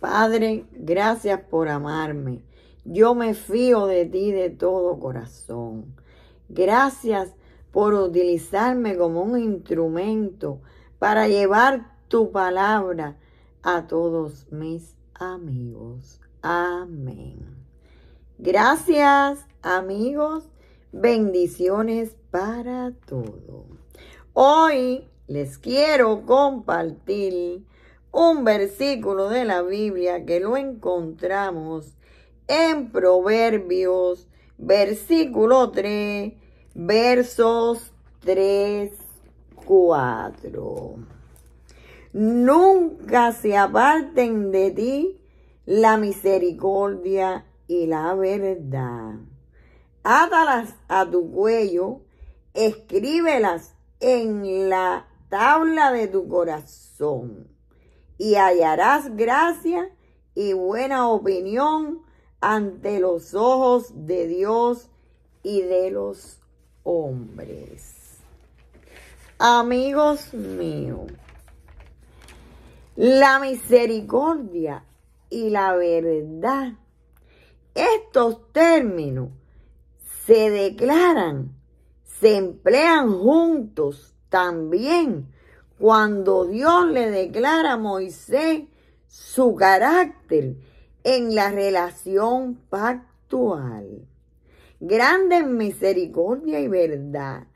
Padre, gracias por amarme. Yo me fío de ti de todo corazón. Gracias por utilizarme como un instrumento para llevar tu palabra a todos mis amigos. Amén. Gracias amigos. Bendiciones para todo. Hoy les quiero compartir un versículo de la Biblia que lo encontramos en Proverbios, versículo 3, versos 3, 4. Nunca se aparten de ti la misericordia y la verdad. Átalas a tu cuello, escríbelas en la tabla de tu corazón y hallarás gracia y buena opinión ante los ojos de Dios y de los hombres. Amigos míos, la misericordia y la verdad, estos términos se declaran, se emplean juntos también cuando Dios le declara a Moisés su carácter en la relación pactual. Grande en misericordia y verdad,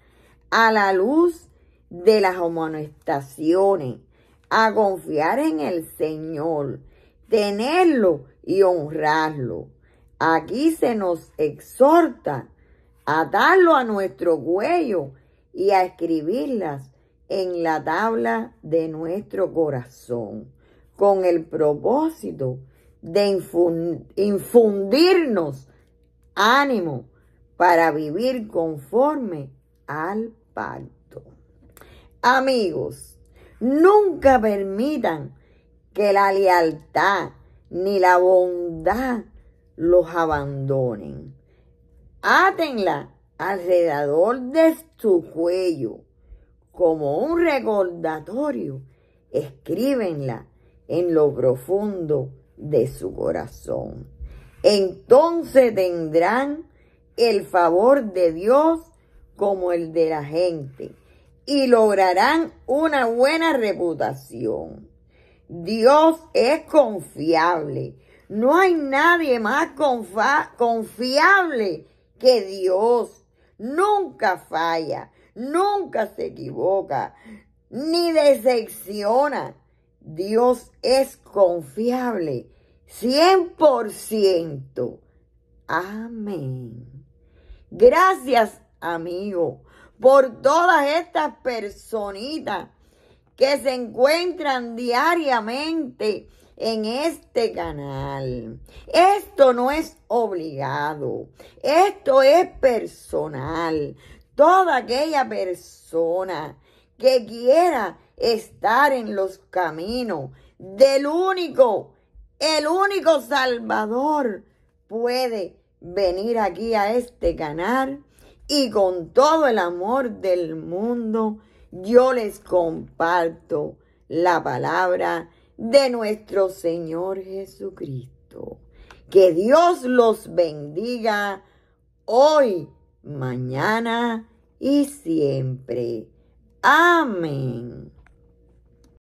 a la luz de las amonestaciones, a confiar en el Señor, tenerlo y honrarlo. Aquí se nos exhorta a darlo a nuestro cuello y a escribirlas en la tabla de nuestro corazón con el propósito de infundirnos ánimo para vivir conforme al pacto. Amigos, nunca permitan que la lealtad ni la bondad los abandonen. Átenla alrededor de su cuello como un recordatorio, escríbenla en lo profundo de su corazón. Entonces tendrán el favor de Dios como el de la gente y lograrán una buena reputación. Dios es confiable. No hay nadie más confiable que Dios. Nunca falla nunca se equivoca, ni decepciona. Dios es confiable, 100%. Amén. Gracias, amigo, por todas estas personitas que se encuentran diariamente en este canal. Esto no es obligado, esto es personal toda aquella persona que quiera estar en los caminos del único, el único Salvador, puede venir aquí a este canal y con todo el amor del mundo yo les comparto la palabra de nuestro Señor Jesucristo. Que Dios los bendiga hoy mañana y siempre. Amén.